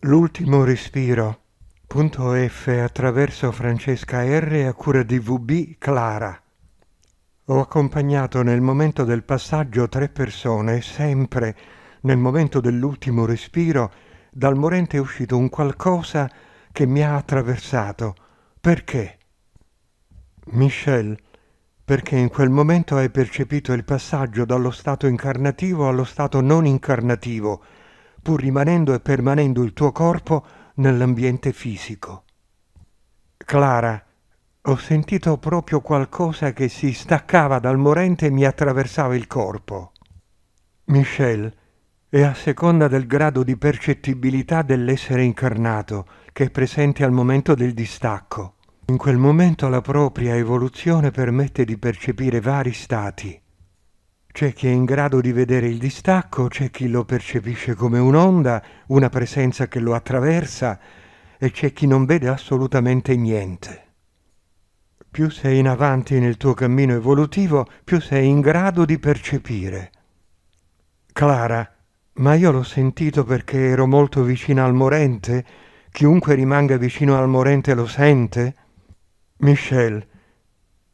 L'ultimo respiro. Punto F attraverso Francesca R a cura di VB Clara. Ho accompagnato nel momento del passaggio tre persone, sempre nel momento dell'ultimo respiro, dal morente è uscito un qualcosa che mi ha attraversato. Perché? Michel, perché in quel momento hai percepito il passaggio dallo stato incarnativo allo stato non incarnativo, pur rimanendo e permanendo il tuo corpo nell'ambiente fisico. Clara, ho sentito proprio qualcosa che si staccava dal morente e mi attraversava il corpo. Michel, è a seconda del grado di percettibilità dell'essere incarnato che è presente al momento del distacco. In quel momento la propria evoluzione permette di percepire vari stati, c'è chi è in grado di vedere il distacco, c'è chi lo percepisce come un'onda, una presenza che lo attraversa, e c'è chi non vede assolutamente niente. Più sei in avanti nel tuo cammino evolutivo, più sei in grado di percepire. Clara, ma io l'ho sentito perché ero molto vicina al morente? Chiunque rimanga vicino al morente lo sente? Michel,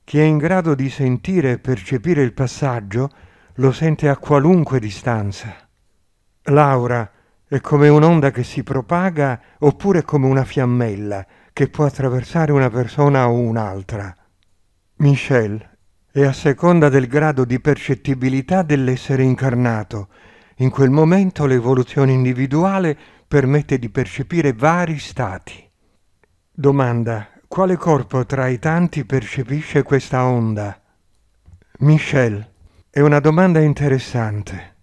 chi è in grado di sentire e percepire il passaggio, lo sente a qualunque distanza. L'aura è come un'onda che si propaga oppure come una fiammella che può attraversare una persona o un'altra. Michel è a seconda del grado di percettibilità dell'essere incarnato. In quel momento l'evoluzione individuale permette di percepire vari stati. Domanda. Quale corpo tra i tanti percepisce questa onda? Michel è una domanda interessante.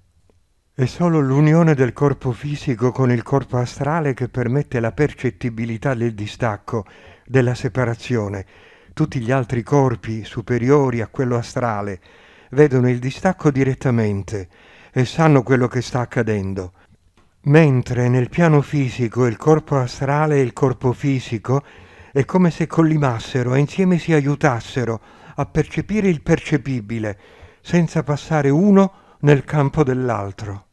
È solo l'unione del corpo fisico con il corpo astrale che permette la percettibilità del distacco, della separazione. Tutti gli altri corpi superiori a quello astrale vedono il distacco direttamente e sanno quello che sta accadendo. Mentre nel piano fisico il corpo astrale e il corpo fisico è come se collimassero e insieme si aiutassero a percepire il percepibile, senza passare uno nel campo dell'altro.